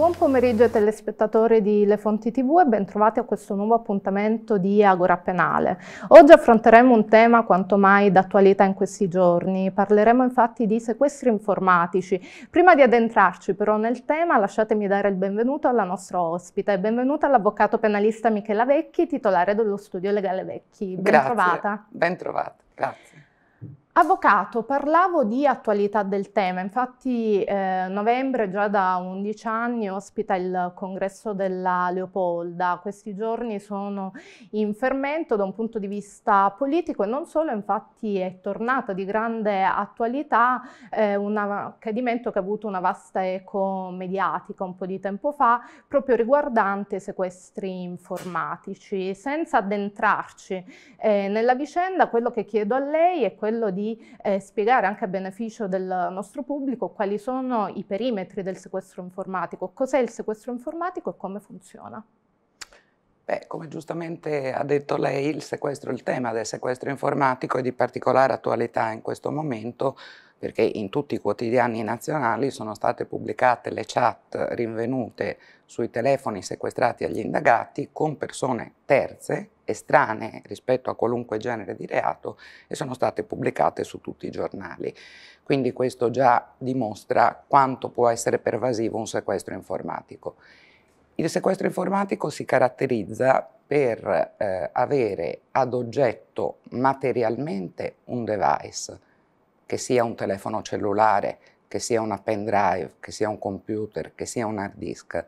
Buon pomeriggio telespettatori di Le Fonti TV e bentrovati a questo nuovo appuntamento di Agora Penale. Oggi affronteremo un tema quanto mai d'attualità in questi giorni. Parleremo infatti di sequestri informatici. Prima di addentrarci però nel tema lasciatemi dare il benvenuto alla nostra ospite. Benvenuta all'avvocato penalista Michela Vecchi, titolare dello studio legale Vecchi. Bentrovata. Grazie, bentrovata, grazie. Avvocato, parlavo di attualità del tema, infatti eh, novembre già da 11 anni ospita il congresso della Leopolda, questi giorni sono in fermento da un punto di vista politico e non solo, infatti è tornata di grande attualità eh, un accadimento che ha avuto una vasta eco mediatica un po' di tempo fa, proprio riguardante sequestri informatici. Senza addentrarci eh, nella vicenda, quello che chiedo a lei è quello di di eh, spiegare anche a beneficio del nostro pubblico quali sono i perimetri del sequestro informatico, cos'è il sequestro informatico e come funziona. Beh, come giustamente ha detto lei, il, il tema del sequestro informatico è di particolare attualità in questo momento, perché in tutti i quotidiani nazionali sono state pubblicate le chat rinvenute sui telefoni sequestrati agli indagati con persone terze, estranee rispetto a qualunque genere di reato e sono state pubblicate su tutti i giornali. Quindi questo già dimostra quanto può essere pervasivo un sequestro informatico. Il sequestro informatico si caratterizza per eh, avere ad oggetto materialmente un device, che sia un telefono cellulare, che sia una pendrive, che sia un computer, che sia un hard disk,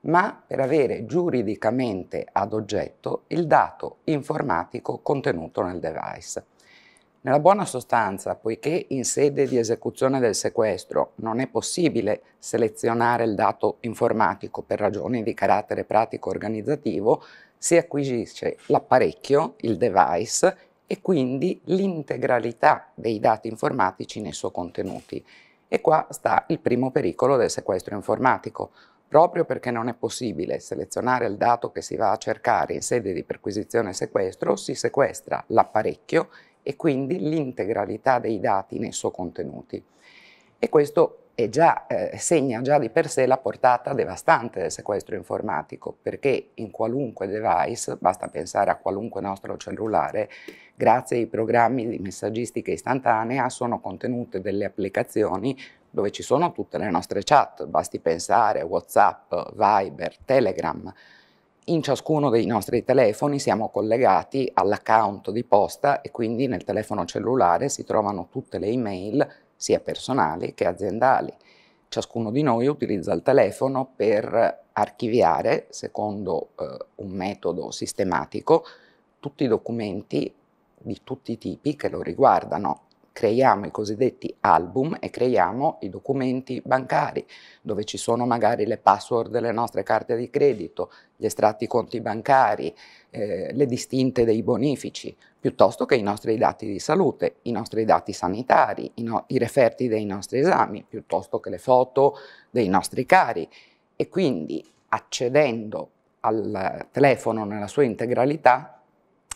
ma per avere giuridicamente ad oggetto il dato informatico contenuto nel device. Nella buona sostanza, poiché in sede di esecuzione del sequestro non è possibile selezionare il dato informatico per ragioni di carattere pratico organizzativo, si acquisisce l'apparecchio, il device, e quindi l'integralità dei dati informatici nei suoi contenuti. E qua sta il primo pericolo del sequestro informatico, proprio perché non è possibile selezionare il dato che si va a cercare in sede di perquisizione e sequestro, si sequestra l'apparecchio e quindi l'integralità dei dati nei suoi contenuti. E questo e già, eh, segna già di per sé la portata devastante del sequestro informatico, perché in qualunque device, basta pensare a qualunque nostro cellulare, grazie ai programmi di messaggistica istantanea sono contenute delle applicazioni dove ci sono tutte le nostre chat, basti pensare a Whatsapp, Viber, Telegram. In ciascuno dei nostri telefoni siamo collegati all'account di posta e quindi nel telefono cellulare si trovano tutte le email sia personali che aziendali. Ciascuno di noi utilizza il telefono per archiviare, secondo eh, un metodo sistematico, tutti i documenti di tutti i tipi che lo riguardano, creiamo i cosiddetti album e creiamo i documenti bancari dove ci sono magari le password delle nostre carte di credito, gli estratti conti bancari, eh, le distinte dei bonifici, piuttosto che i nostri dati di salute, i nostri dati sanitari, i, no i referti dei nostri esami, piuttosto che le foto dei nostri cari. E quindi accedendo al telefono nella sua integralità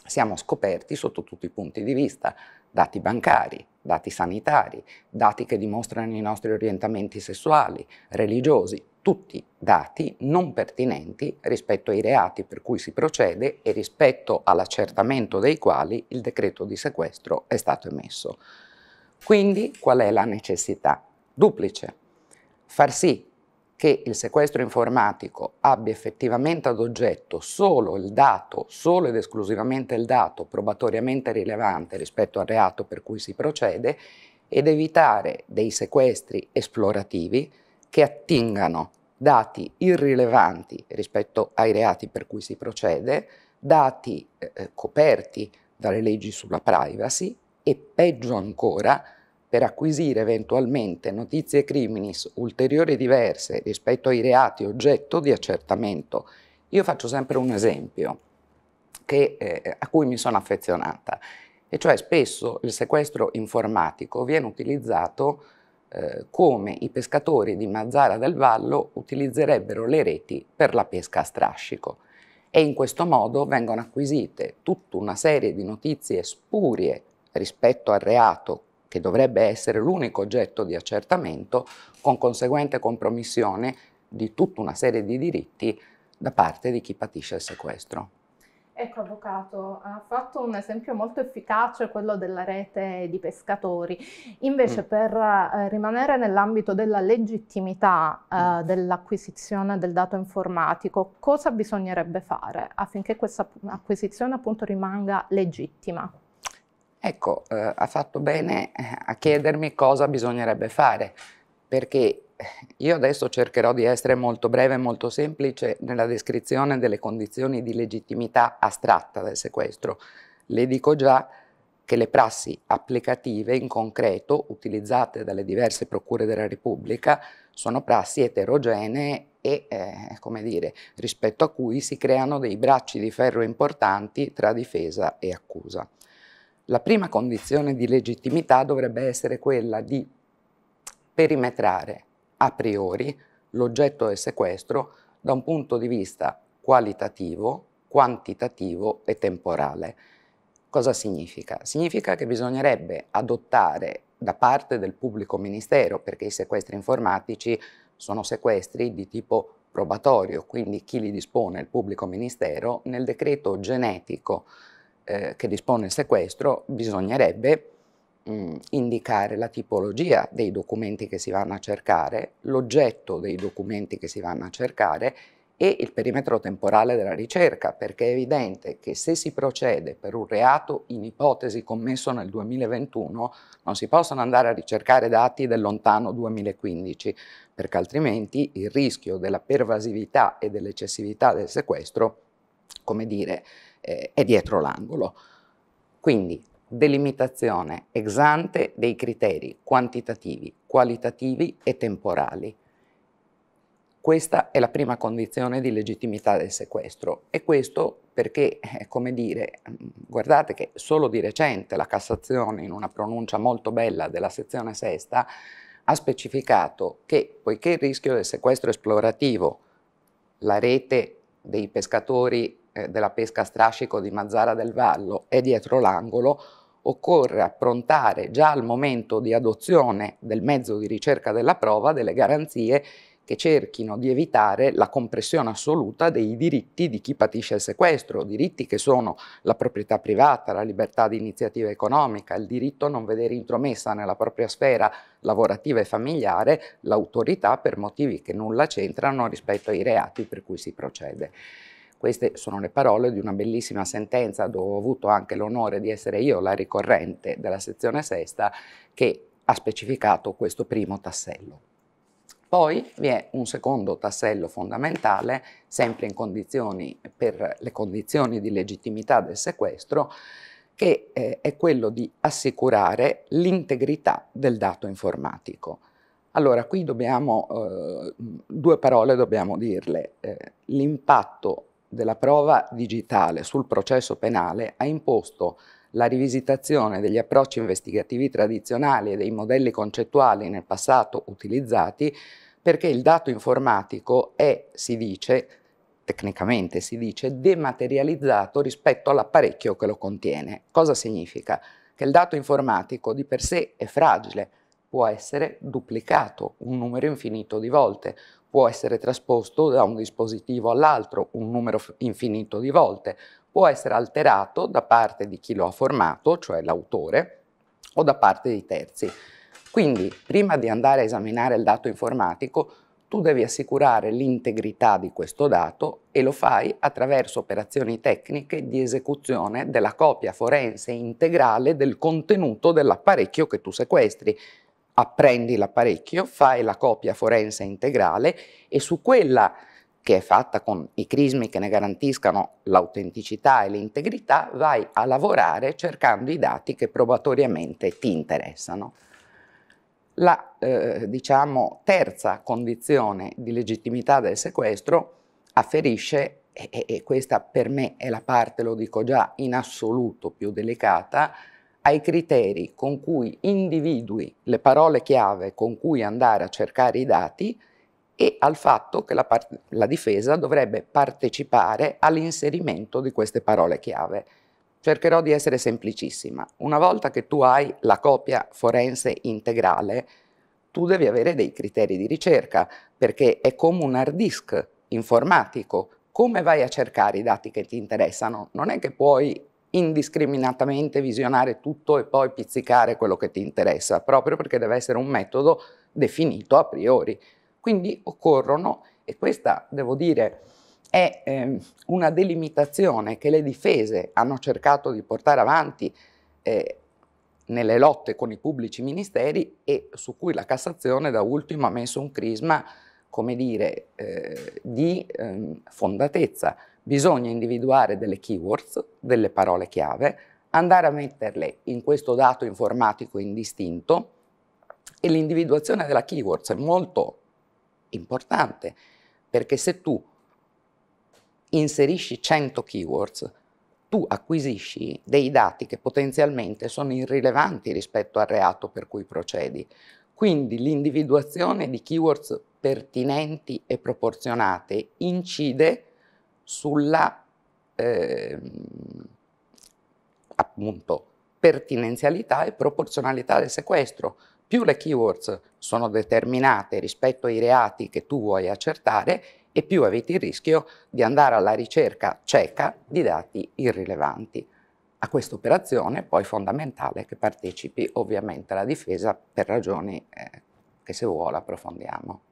siamo scoperti sotto tutti i punti di vista, dati bancari, dati sanitari, dati che dimostrano i nostri orientamenti sessuali, religiosi, tutti dati non pertinenti rispetto ai reati per cui si procede e rispetto all'accertamento dei quali il decreto di sequestro è stato emesso. Quindi qual è la necessità? Duplice. Far sì che il sequestro informatico abbia effettivamente ad oggetto solo il dato, solo ed esclusivamente il dato probatoriamente rilevante rispetto al reato per cui si procede ed evitare dei sequestri esplorativi che attingano dati irrilevanti rispetto ai reati per cui si procede, dati eh, eh coperti dalle leggi sulla privacy e peggio ancora per acquisire eventualmente notizie criminis ulteriori diverse rispetto ai reati oggetto di accertamento. Io faccio sempre un esempio che, eh, a cui mi sono affezionata, e cioè spesso il sequestro informatico viene utilizzato eh, come i pescatori di Mazzara del Vallo utilizzerebbero le reti per la pesca a strascico e in questo modo vengono acquisite tutta una serie di notizie spurie rispetto al reato che dovrebbe essere l'unico oggetto di accertamento, con conseguente compromissione di tutta una serie di diritti da parte di chi patisce il sequestro. Ecco, avvocato, ha fatto un esempio molto efficace, quello della rete di pescatori. Invece, mm. per eh, rimanere nell'ambito della legittimità eh, mm. dell'acquisizione del dato informatico, cosa bisognerebbe fare affinché questa acquisizione appunto rimanga legittima? Ecco, eh, ha fatto bene eh, a chiedermi cosa bisognerebbe fare, perché eh, io adesso cercherò di essere molto breve e molto semplice nella descrizione delle condizioni di legittimità astratta del sequestro. Le dico già che le prassi applicative in concreto utilizzate dalle diverse procure della Repubblica sono prassi eterogenee e, eh, come dire, rispetto a cui si creano dei bracci di ferro importanti tra difesa e accusa. La prima condizione di legittimità dovrebbe essere quella di perimetrare a priori l'oggetto del sequestro da un punto di vista qualitativo, quantitativo e temporale. Cosa significa? Significa che bisognerebbe adottare da parte del pubblico ministero, perché i sequestri informatici sono sequestri di tipo probatorio, quindi chi li dispone il pubblico ministero nel decreto genetico eh, che dispone il sequestro bisognerebbe mh, mm, indicare la tipologia dei documenti che si vanno a cercare, l'oggetto dei documenti che si vanno a cercare e il perimetro temporale della ricerca, perché è evidente che se si procede per un reato in ipotesi commesso nel 2021, non si possono andare a ricercare dati del lontano 2015, perché altrimenti il rischio della pervasività e dell'eccessività del sequestro, come dire, eh, è dietro l'angolo. Quindi delimitazione ex ante dei criteri quantitativi, qualitativi e temporali. Questa è la prima condizione di legittimità del sequestro e questo perché, eh, come dire, guardate che solo di recente la Cassazione, in una pronuncia molto bella della sezione sesta, ha specificato che poiché il rischio del sequestro esplorativo, la rete dei pescatori eh, della pesca a strascico di Mazzara del Vallo è dietro l'angolo, occorre approntare già al momento di adozione del mezzo di ricerca della prova delle garanzie che cerchino di evitare la compressione assoluta dei diritti di chi patisce il sequestro, diritti che sono la proprietà privata, la libertà di iniziativa economica, il diritto a non vedere intromessa nella propria sfera lavorativa e familiare l'autorità per motivi che nulla c'entrano rispetto ai reati per cui si procede. Queste sono le parole di una bellissima sentenza dove ho avuto anche l'onore di essere io la ricorrente della sezione sesta che ha specificato questo primo tassello. Poi vi è un secondo tassello fondamentale, sempre in condizioni, per le condizioni di legittimità del sequestro, che eh, è quello di assicurare l'integrità del dato informatico. Allora, qui dobbiamo, eh, due parole dobbiamo dirle. Eh, l'impatto della prova digitale sul processo penale ha imposto la rivisitazione degli approcci investigativi tradizionali e dei modelli concettuali nel passato utilizzati perché il dato informatico è, si dice, tecnicamente si dice, dematerializzato rispetto all'apparecchio che lo contiene. Cosa significa? Che il dato informatico di per sé è fragile, può essere duplicato un numero infinito di volte può essere trasposto da un dispositivo all'altro un numero infinito di volte, può essere alterato da parte di chi lo ha formato, cioè l'autore, o da parte di terzi. Quindi, prima di andare a esaminare il dato informatico, tu devi assicurare l'integrità di questo dato e lo fai attraverso operazioni tecniche di esecuzione della copia forense integrale del contenuto dell'apparecchio che tu sequestri, apprendi l'apparecchio, fai la copia forense integrale e su quella che è fatta con i crismi che ne garantiscano l'autenticità e l'integrità, vai a lavorare cercando i dati che probatoriamente ti interessano. La eh, diciamo, terza condizione di legittimità del sequestro afferisce, e, e questa per me è la parte, lo dico già, in assoluto più delicata, ai criteri con cui individui le parole chiave con cui andare a cercare i dati e al fatto che la, la difesa dovrebbe partecipare all'inserimento di queste parole chiave. Cercherò di essere semplicissima. Una volta che tu hai la copia forense integrale, tu devi avere dei criteri di ricerca, perché è come un hard disk informatico. Come vai a cercare i dati che ti interessano? Non è che puoi indiscriminatamente visionare tutto e poi pizzicare quello che ti interessa, proprio perché deve essere un metodo definito a priori. Quindi occorrono, e questa devo dire è eh, una delimitazione che le difese hanno cercato di portare avanti eh, nelle lotte con i pubblici ministeri e su cui la Cassazione da ultimo ha messo un crisma, come dire, eh, di ehm, fondatezza bisogna individuare delle keywords, delle parole chiave, andare a metterle in questo dato informatico indistinto e l'individuazione della keywords è molto importante perché se tu inserisci 100 keywords tu acquisisci dei dati che potenzialmente sono irrilevanti rispetto al reato per cui procedi. Quindi l'individuazione di keywords pertinenti e proporzionate incide sulla eh, appunto, pertinenzialità e proporzionalità del sequestro. Più le keywords sono determinate rispetto ai reati che tu vuoi accertare e più avete il rischio di andare alla ricerca cieca di dati irrilevanti. A questa operazione poi fondamentale che partecipi ovviamente la difesa per ragioni eh, che se vuole approfondiamo.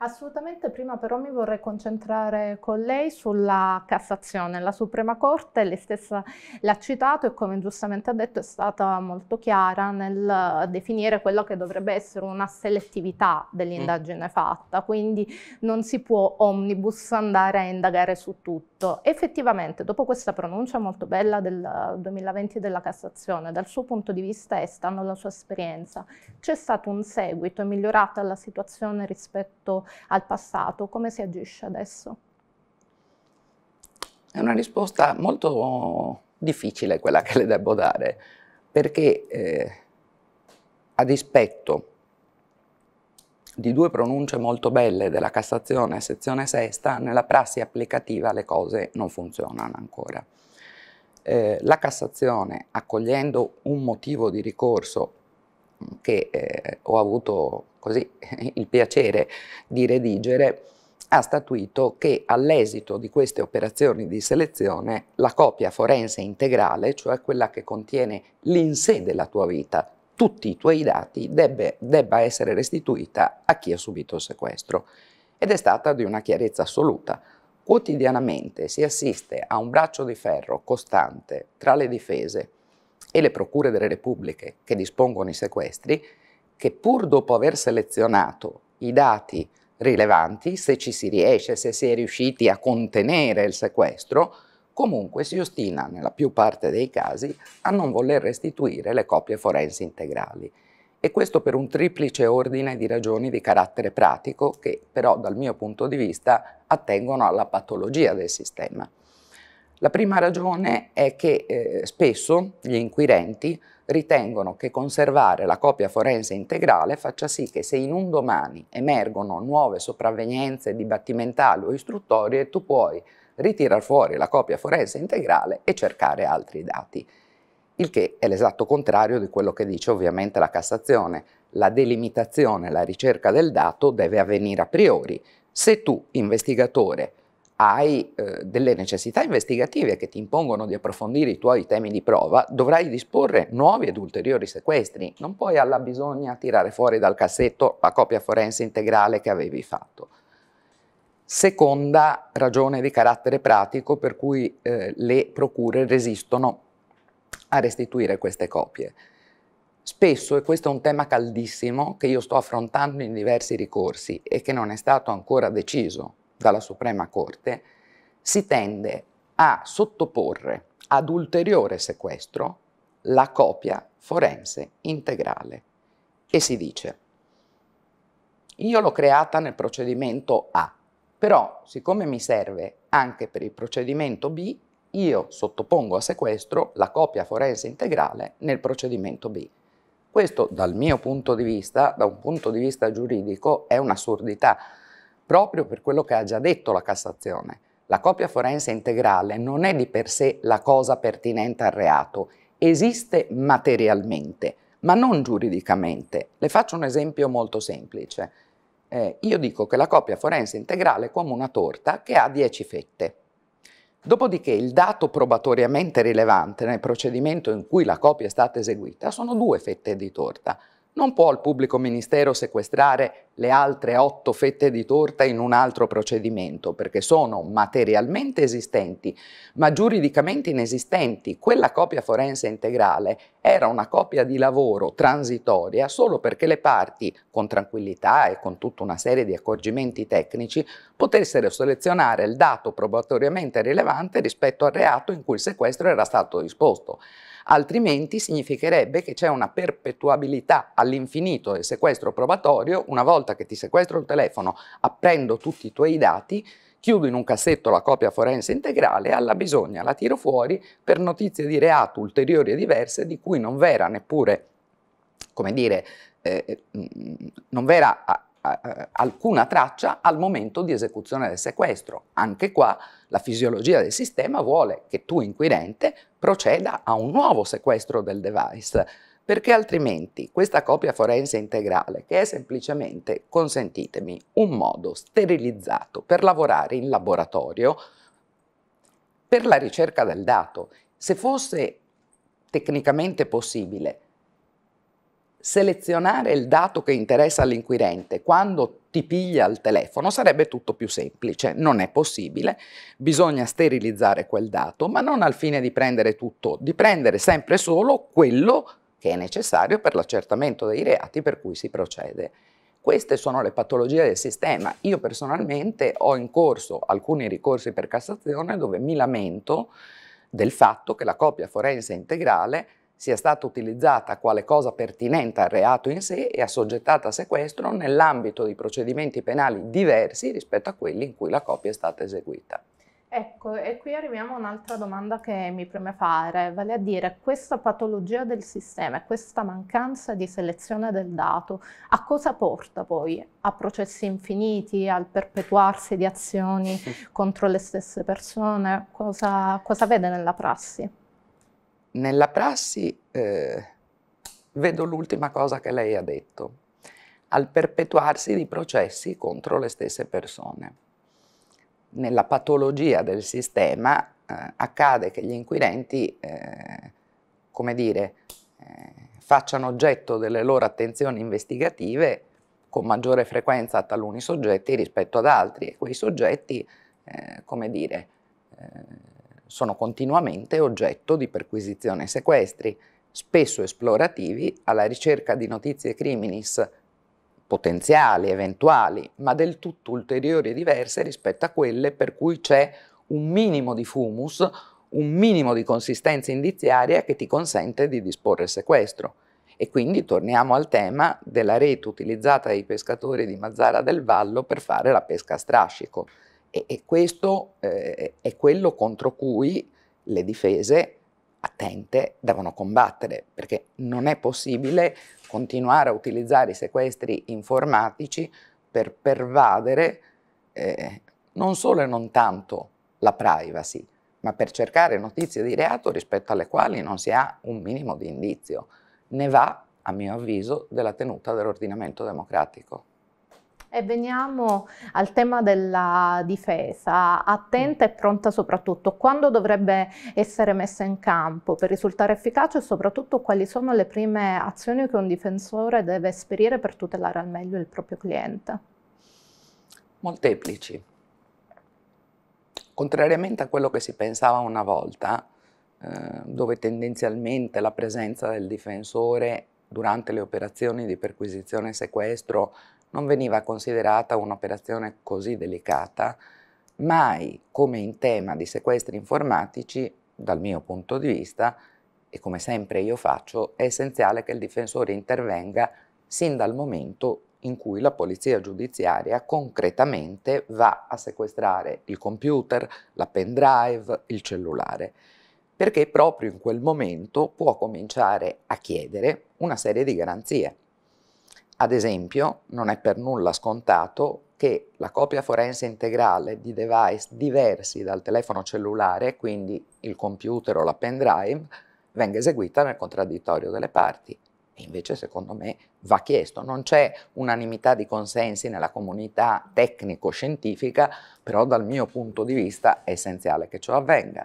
Assolutamente, prima però mi vorrei concentrare con lei sulla Cassazione. La Suprema Corte, lei stessa l'ha citato e come giustamente ha detto è stata molto chiara nel definire quello che dovrebbe essere una selettività dell'indagine mm. fatta, quindi non si può omnibus andare a indagare su tutto. Effettivamente, dopo questa pronuncia molto bella del 2020 della Cassazione, dal suo punto di vista e stando alla sua esperienza, c'è stato un seguito, è migliorata la situazione rispetto al passato, come si agisce adesso? È una risposta molto difficile quella che le devo dare, perché eh, a dispetto di due pronunce molto belle della Cassazione, sezione sesta, nella prassi applicativa le cose non funzionano ancora. Eh, la Cassazione, accogliendo un motivo di ricorso che eh, ho avuto così il piacere di redigere, ha statuito che all'esito di queste operazioni di selezione la copia forense integrale, cioè quella che contiene l'insè della tua vita, tutti i tuoi dati, debbe, debba essere restituita a chi ha subito il sequestro. Ed è stata di una chiarezza assoluta. Quotidianamente si assiste a un braccio di ferro costante tra le difese, e le procure delle repubbliche che dispongono i sequestri, che pur dopo aver selezionato i dati rilevanti, se ci si riesce, se si è riusciti a contenere il sequestro, comunque si ostina nella più parte dei casi a non voler restituire le copie forensi integrali. E questo per un triplice ordine di ragioni di carattere pratico che però dal mio punto di vista attengono alla patologia del sistema. La prima ragione è che eh, spesso gli inquirenti ritengono che conservare la copia forense integrale faccia sì che se in un domani emergono nuove sopravvenienze dibattimentali o istruttorie, tu puoi ritirare fuori la copia forense integrale e cercare altri dati. Il che è l'esatto contrario di quello che dice ovviamente la Cassazione. La delimitazione, la ricerca del dato deve avvenire a priori. Se tu, investigatore, hai eh, delle necessità investigative che ti impongono di approfondire i tuoi temi di prova, dovrai disporre nuovi ed ulteriori sequestri. Non puoi alla bisogna tirare fuori dal cassetto la copia forense integrale che avevi fatto. Seconda ragione di carattere pratico per cui eh, le procure resistono a restituire queste copie. Spesso, e questo è un tema caldissimo che io sto affrontando in diversi ricorsi e che non è stato ancora deciso dalla Suprema Corte, si tende a sottoporre ad ulteriore sequestro la copia forense integrale e si dice io l'ho creata nel procedimento A, però siccome mi serve anche per il procedimento B, io sottopongo a sequestro la copia forense integrale nel procedimento B. Questo dal mio punto di vista, da un punto di vista giuridico, è un'assurdità, proprio per quello che ha già detto la Cassazione. La copia forense integrale non è di per sé la cosa pertinente al reato, esiste materialmente, ma non giuridicamente. Le faccio un esempio molto semplice. Eh, io dico che la copia forense integrale è come una torta che ha 10 fette. Dopodiché il dato probatoriamente rilevante nel procedimento in cui la copia è stata eseguita sono due fette di torta. Non può il pubblico ministero sequestrare le altre otto fette di torta in un altro procedimento, perché sono materialmente esistenti, ma giuridicamente inesistenti. Quella copia forense integrale era una copia di lavoro transitoria solo perché le parti, con tranquillità e con tutta una serie di accorgimenti tecnici, potessero selezionare il dato probatoriamente rilevante rispetto al reato in cui il sequestro era stato disposto altrimenti significherebbe che c'è una perpetuabilità all'infinito del sequestro probatorio, una volta che ti sequestro il telefono, apprendo tutti i tuoi dati, chiudo in un cassetto la copia forense integrale, alla bisogna la tiro fuori per notizie di reato ulteriori e diverse di cui non vera neppure, come dire, eh, eh mm, non vera eh, alcuna traccia al momento di esecuzione del sequestro. Anche qua la fisiologia del sistema vuole che tu, inquirente, proceda a un nuovo sequestro del device, perché altrimenti questa copia forense integrale, che è semplicemente, consentitemi, un modo sterilizzato per lavorare in laboratorio per la ricerca del dato, se fosse tecnicamente possibile selezionare il dato che interessa all'inquirente quando ti piglia il telefono sarebbe tutto più semplice, non è possibile, bisogna sterilizzare quel dato, ma non al fine di prendere tutto, di prendere sempre solo quello che è necessario per l'accertamento dei reati per cui si procede. Queste sono le patologie del sistema. Io personalmente ho in corso alcuni ricorsi per Cassazione dove mi lamento del fatto che la coppia forense integrale sia stata utilizzata quale cosa pertinente al reato in sé e assoggettata a sequestro nell'ambito di procedimenti penali diversi rispetto a quelli in cui la copia è stata eseguita. Ecco, e qui arriviamo a un'altra domanda che mi preme fare, vale a dire questa patologia del sistema, questa mancanza di selezione del dato, a cosa porta poi? A processi infiniti, al perpetuarsi di azioni contro le stesse persone? Cosa, cosa vede nella prassi? nella prassi eh, vedo l'ultima cosa che lei ha detto, al perpetuarsi di processi contro le stesse persone. Nella patologia del sistema eh, accade che gli inquirenti, eh, come dire, eh, facciano oggetto delle loro attenzioni investigative con maggiore frequenza a taluni soggetti rispetto ad altri e quei soggetti, eh, come dire, eh, sono continuamente oggetto di perquisizioni e sequestri, spesso esplorativi alla ricerca di notizie criminis potenziali, eventuali, ma del tutto ulteriori e diverse rispetto a quelle per cui c'è un minimo di fumus, un minimo di consistenza indiziaria che ti consente di disporre il sequestro. E quindi torniamo al tema della rete utilizzata dai pescatori di Mazzara del Vallo per fare la pesca a strascico. E, e questo eh, è quello contro cui le difese attente devono combattere, perché non è possibile continuare a utilizzare i sequestri informatici per pervadere eh, non solo e non tanto la privacy, ma per cercare notizie di reato rispetto alle quali non si ha un minimo di indizio. Ne va, a mio avviso, della tenuta dell'ordinamento democratico. E veniamo al tema della difesa, attenta e pronta soprattutto, quando dovrebbe essere messa in campo per risultare efficace e soprattutto quali sono le prime azioni che un difensore deve esperire per tutelare al meglio il proprio cliente? Molteplici. Contrariamente a quello che si pensava una volta, eh, dove tendenzialmente la presenza del difensore durante le operazioni di perquisizione e sequestro non veniva considerata un'operazione così delicata mai come in tema di sequestri informatici, dal mio punto di vista, e come sempre io faccio, è essenziale che il difensore intervenga sin dal momento in cui la polizia giudiziaria concretamente va a sequestrare il computer, la pendrive, il cellulare, perché proprio in quel momento può cominciare a chiedere una serie di garanzie ad esempio, non è per nulla scontato che la copia forense integrale di device diversi dal telefono cellulare, quindi il computer o la pendrive, venga eseguita nel contraddittorio delle parti. E invece, secondo me, va chiesto. Non c'è unanimità di consensi nella comunità tecnico-scientifica, però dal mio punto di vista è essenziale che ciò avvenga.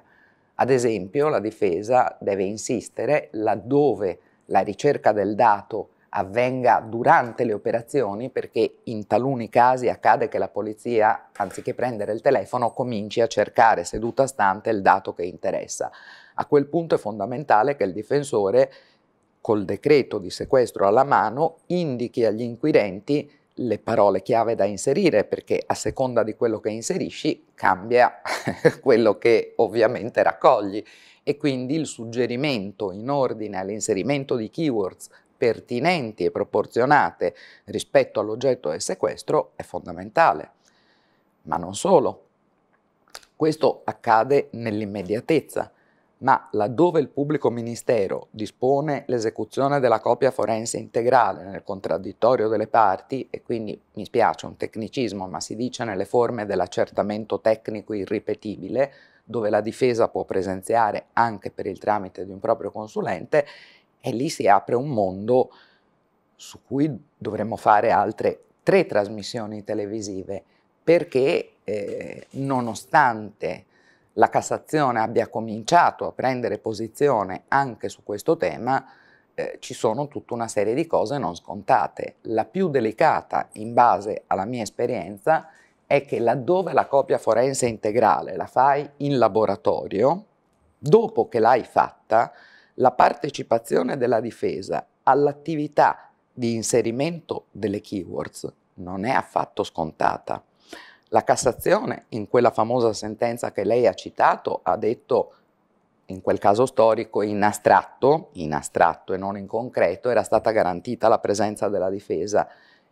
Ad esempio, la difesa deve insistere laddove la ricerca del dato avvenga durante le operazioni perché in taluni casi accade che la polizia, anziché prendere il telefono, cominci a cercare seduta stante il dato che interessa. A quel punto è fondamentale che il difensore, col decreto di sequestro alla mano, indichi agli inquirenti le parole chiave da inserire perché a seconda di quello che inserisci cambia quello che ovviamente raccogli e quindi il suggerimento in ordine all'inserimento di keywords pertinenti e proporzionate rispetto all'oggetto del sequestro è fondamentale. Ma non solo. Questo accade nell'immediatezza, ma laddove il pubblico ministero dispone l'esecuzione della copia forense integrale nel contraddittorio delle parti, e quindi mi spiace un tecnicismo, ma si dice nelle forme dell'accertamento tecnico irripetibile, dove la difesa può presenziare anche per il tramite di un proprio consulente, e lì si apre un mondo su cui dovremmo fare altre tre trasmissioni televisive, perché eh, nonostante la Cassazione abbia cominciato a prendere posizione anche su questo tema, eh, ci sono tutta una serie di cose non scontate. La più delicata, in base alla mia esperienza, è che laddove la copia forense integrale la fai in laboratorio, dopo che l'hai fatta, la partecipazione della difesa all'attività di inserimento delle keywords non è affatto scontata. La Cassazione, in quella famosa sentenza che lei ha citato, ha detto in quel caso storico in astratto, in astratto e non in concreto, era stata garantita la presenza della difesa.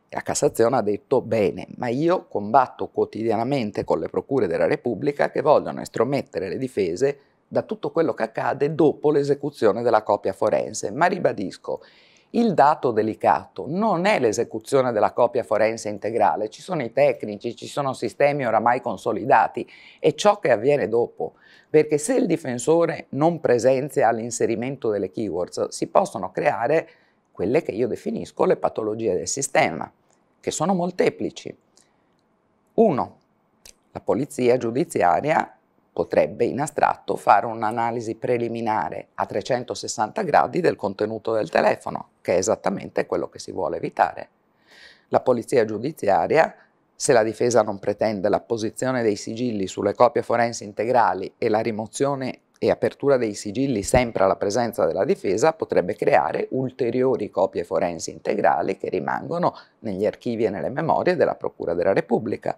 la Cassazione ha detto bene, ma io combatto quotidianamente con le procure della Repubblica che vogliono estromettere le difese da tutto quello che accade dopo l'esecuzione della copia forense. Ma ribadisco, il dato delicato non è l'esecuzione della copia forense integrale, ci sono i tecnici, ci sono sistemi oramai consolidati, è ciò che avviene dopo, perché se il difensore non presenzia all'inserimento delle keywords, si possono creare quelle che io definisco le patologie del sistema, che sono molteplici. Uno, La polizia giudiziaria potrebbe in astratto fare un'analisi preliminare a 360 gradi del contenuto del telefono, che è esattamente quello che si vuole evitare. La polizia giudiziaria, se la difesa non pretende l'apposizione dei sigilli sulle copie forensi integrali e la rimozione e apertura dei sigilli sempre alla presenza della difesa, potrebbe creare ulteriori copie forensi integrali che rimangono negli archivi e nelle memorie della Procura della Repubblica.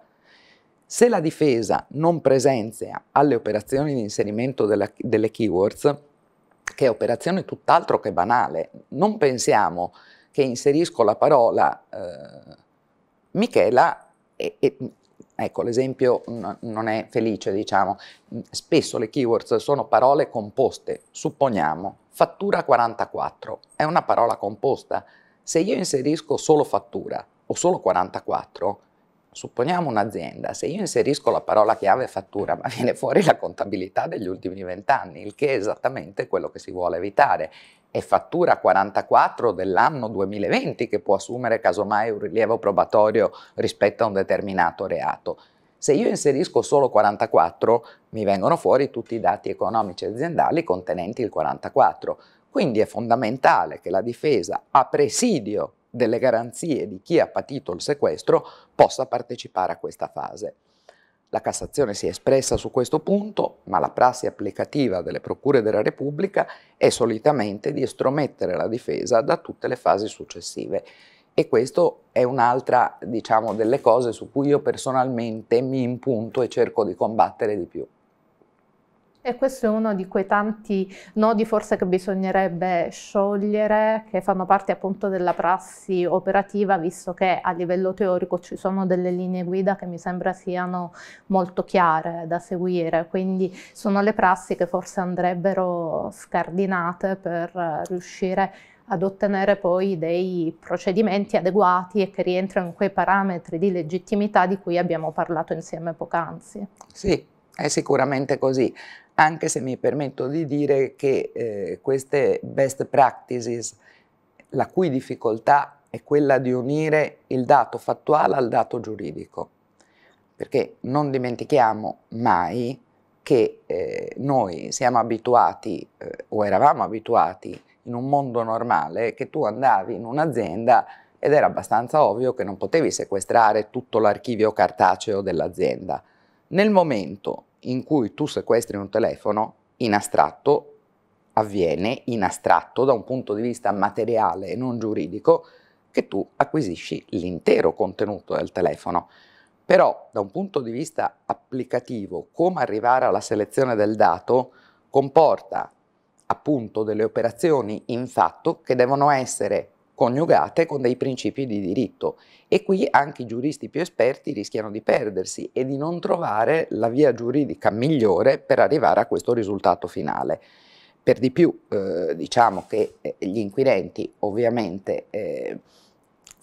Se la difesa non presenzia alle operazioni di inserimento della, delle keywords, che è operazione tutt'altro che banale, non pensiamo che inserisco la parola eh, Michela e, e Ecco, l'esempio non è felice, diciamo. Spesso le keywords sono parole composte. Supponiamo, fattura 44 è una parola composta. Se io inserisco solo fattura o solo 44, Supponiamo un'azienda, se io inserisco la parola chiave fattura, ma viene fuori la contabilità degli ultimi vent'anni, il che è esattamente quello che si vuole evitare. È fattura 44 dell'anno 2020 che può assumere casomai un rilievo probatorio rispetto a un determinato reato. Se io inserisco solo 44, mi vengono fuori tutti i dati economici e aziendali contenenti il 44. Quindi è fondamentale che la difesa, a presidio delle garanzie di chi ha patito il sequestro possa partecipare a questa fase. La Cassazione si è espressa su questo punto, ma la prassi applicativa delle procure della Repubblica è solitamente di estromettere la difesa da tutte le fasi successive. E questo è un'altra, diciamo, delle cose su cui io personalmente mi impunto e cerco di combattere di più. E questo è uno di quei tanti nodi forse che bisognerebbe sciogliere, che fanno parte appunto della prassi operativa, visto che a livello teorico ci sono delle linee guida che mi sembra siano molto chiare da seguire, quindi sono le prassi che forse andrebbero scardinate per riuscire ad ottenere poi dei procedimenti adeguati e che rientrano in quei parametri di legittimità di cui abbiamo parlato insieme poc'anzi. Sì, è sicuramente così, anche se mi permetto di dire che eh, queste best practices, la cui difficoltà è quella di unire il dato fattuale al dato giuridico, perché non dimentichiamo mai che eh, noi siamo abituati eh, o eravamo abituati in un mondo normale che tu andavi in un'azienda ed era abbastanza ovvio che non potevi sequestrare tutto l'archivio cartaceo dell'azienda nel momento in cui tu sequestri un telefono, in astratto avviene, in astratto da un punto di vista materiale e non giuridico, che tu acquisisci l'intero contenuto del telefono. Però da un punto di vista applicativo, come arrivare alla selezione del dato comporta appunto delle operazioni in fatto che devono essere coniugate con dei principi di diritto e qui anche i giuristi più esperti rischiano di perdersi e di non trovare la via giuridica migliore per arrivare a questo risultato finale. Per di più eh, diciamo che eh, gli inquirenti ovviamente eh,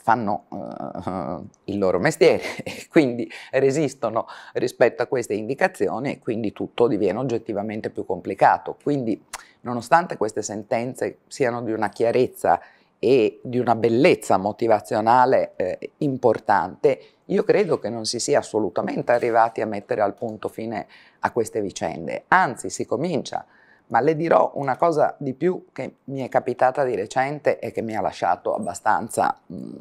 fanno eh, il loro mestiere e quindi resistono rispetto a queste indicazioni e quindi tutto diviene oggettivamente più complicato. Quindi nonostante queste sentenze siano di una chiarezza e di una bellezza motivazionale eh, importante, io credo che non si sia assolutamente arrivati a mettere al punto fine a queste vicende, anzi si comincia, ma le dirò una cosa di più che mi è capitata di recente e che mi ha lasciato abbastanza mh, mm,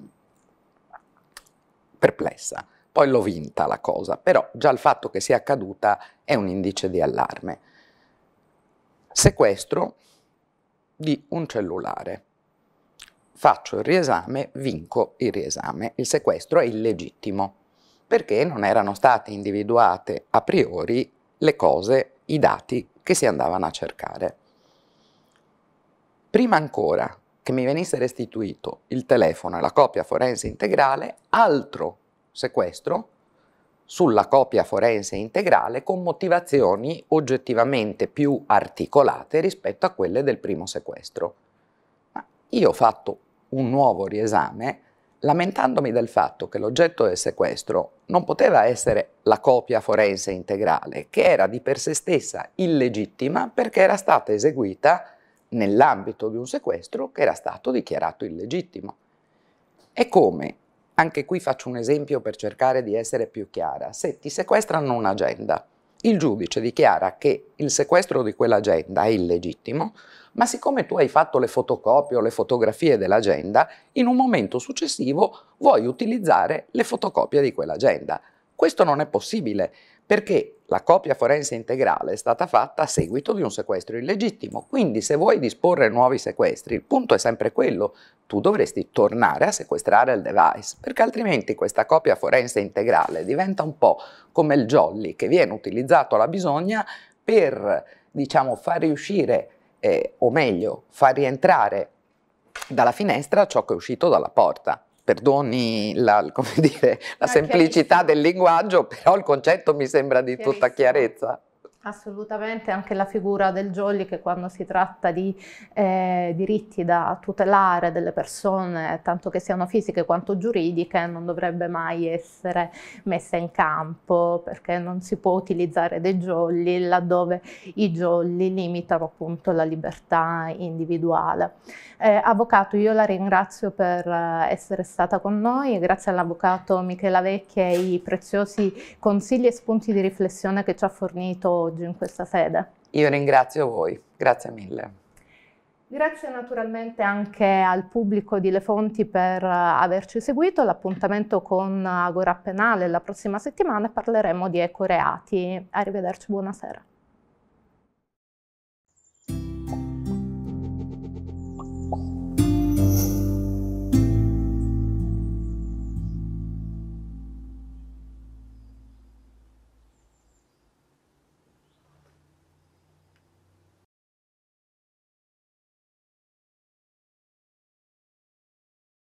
perplessa. Poi l'ho vinta la cosa, però già il fatto che sia accaduta è un indice di allarme. Sequestro di un cellulare faccio il riesame, vinco il riesame. Il sequestro è illegittimo perché non erano state individuate a priori le cose, i dati che si andavano a cercare. Prima ancora che mi venisse restituito il telefono e la copia forense integrale, altro sequestro sulla copia forense integrale con motivazioni oggettivamente più articolate rispetto a quelle del primo sequestro. Ma io ho fatto un nuovo riesame lamentandomi del fatto che l'oggetto del sequestro non poteva essere la copia forense integrale, che era di per sé stessa illegittima perché era stata eseguita nell'ambito di un sequestro che era stato dichiarato illegittimo. E come? Anche qui faccio un esempio per cercare di essere più chiara. Se ti sequestrano un'agenda, il giudice dichiara che il sequestro di quell'agenda è illegittimo, ma siccome tu hai fatto le fotocopie o le fotografie dell'agenda, in un momento successivo vuoi utilizzare le fotocopie di quell'agenda. Questo non è possibile perché la copia forense integrale è stata fatta a seguito di un sequestro illegittimo, quindi se vuoi disporre nuovi sequestri, il punto è sempre quello, tu dovresti tornare a sequestrare il device, perché altrimenti questa copia forense integrale diventa un po' come il jolly che viene utilizzato alla bisogna per, diciamo, far riuscire, eh, o meglio, far rientrare dalla finestra ciò che è uscito dalla porta perdoni la, dire, la semplicità del linguaggio, però il concetto mi sembra di tutta chiarezza. Assolutamente, anche la figura del Jolly che quando si tratta di eh, diritti da tutelare delle persone, tanto che siano fisiche quanto giuridiche, non dovrebbe mai essere messa in campo perché non si può utilizzare dei Jolly laddove i Jolly limitano appunto la libertà individuale. Eh, avvocato, io la ringrazio per eh, essere stata con noi, grazie all'avvocato Michela Vecchia e i preziosi consigli e spunti di riflessione che ci ha fornito oggi in questa sede. Io ringrazio voi, grazie mille. Grazie naturalmente anche al pubblico di Le Fonti per eh, averci seguito. L'appuntamento con Agora Penale la prossima settimana parleremo di ecoreati. Arrivederci, buonasera.